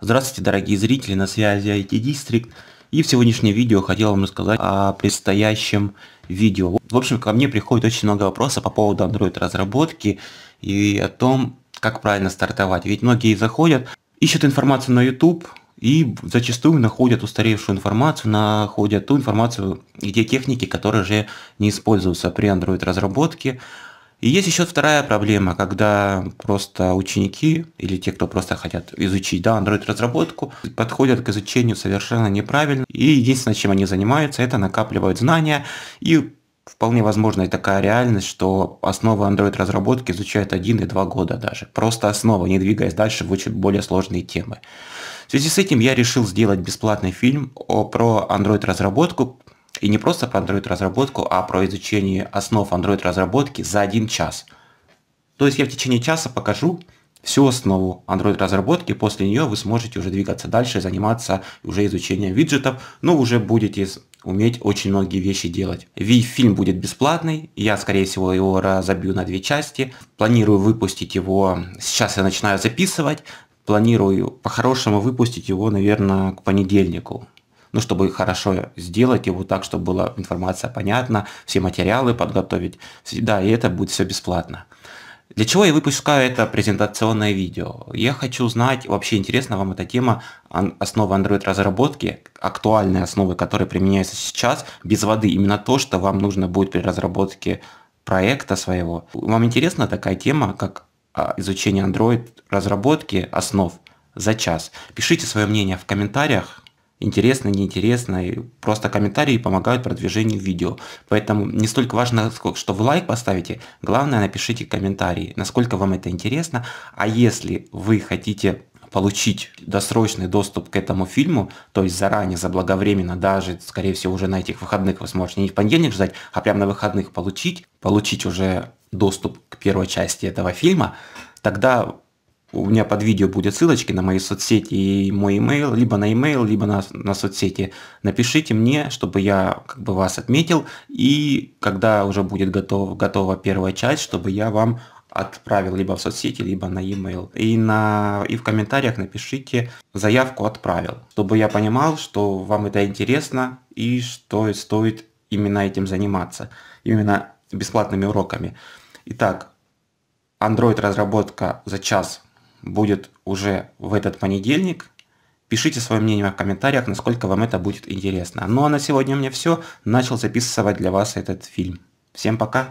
Здравствуйте, дорогие зрители, на связи IT District. И в сегодняшнем видео хотел вам рассказать о предстоящем видео. В общем, ко мне приходит очень много вопросов по поводу Android разработки и о том, как правильно стартовать. Ведь многие заходят, ищут информацию на YouTube, и зачастую находят устаревшую информацию, находят ту информацию где техники, которые же не используются при Android разработке. И есть еще вторая проблема, когда просто ученики или те, кто просто хотят изучить да, Android-разработку, подходят к изучению совершенно неправильно. И единственное, чем они занимаются, это накапливают знания. И вполне возможно и такая реальность, что основы Android-разработки изучают один и два года даже. Просто основа, не двигаясь дальше в очень более сложные темы. В связи с этим я решил сделать бесплатный фильм о, про Android-разработку, и не просто про Android-разработку, а про изучение основ Android-разработки за один час. То есть я в течение часа покажу всю основу Android-разработки, после нее вы сможете уже двигаться дальше, заниматься уже изучением виджетов, но уже будете уметь очень многие вещи делать. V-фильм будет бесплатный, я, скорее всего, его разобью на две части. Планирую выпустить его, сейчас я начинаю записывать, планирую по-хорошему выпустить его, наверное, к понедельнику ну, чтобы хорошо сделать его так, чтобы была информация понятна, все материалы подготовить, да, и это будет все бесплатно. Для чего я выпускаю это презентационное видео? Я хочу знать, вообще интересна вам эта тема основы Android разработки, актуальные основы, которые применяются сейчас, без воды, именно то, что вам нужно будет при разработке проекта своего. Вам интересна такая тема, как а, изучение Android разработки основ за час? Пишите свое мнение в комментариях, интересно, неинтересно, и просто комментарии помогают продвижению видео. Поэтому не столько важно, сколько что вы лайк поставите, главное напишите комментарии, насколько вам это интересно. А если вы хотите получить досрочный доступ к этому фильму, то есть заранее, заблаговременно, даже, скорее всего, уже на этих выходных вы сможете не в понедельник ждать, а прямо на выходных получить, получить уже доступ к первой части этого фильма, тогда у меня под видео будет ссылочки на мои соцсети и мой email, либо на email, либо на, на соцсети. Напишите мне, чтобы я как бы вас отметил, и когда уже будет готов, готова первая часть, чтобы я вам отправил либо в соцсети, либо на e-mail. И, на, и в комментариях напишите заявку «Отправил», чтобы я понимал, что вам это интересно и что стоит именно этим заниматься, именно бесплатными уроками. Итак, Android-разработка за час будет уже в этот понедельник. Пишите свое мнение в комментариях, насколько вам это будет интересно. Ну а на сегодня у меня все. Начал записывать для вас этот фильм. Всем пока!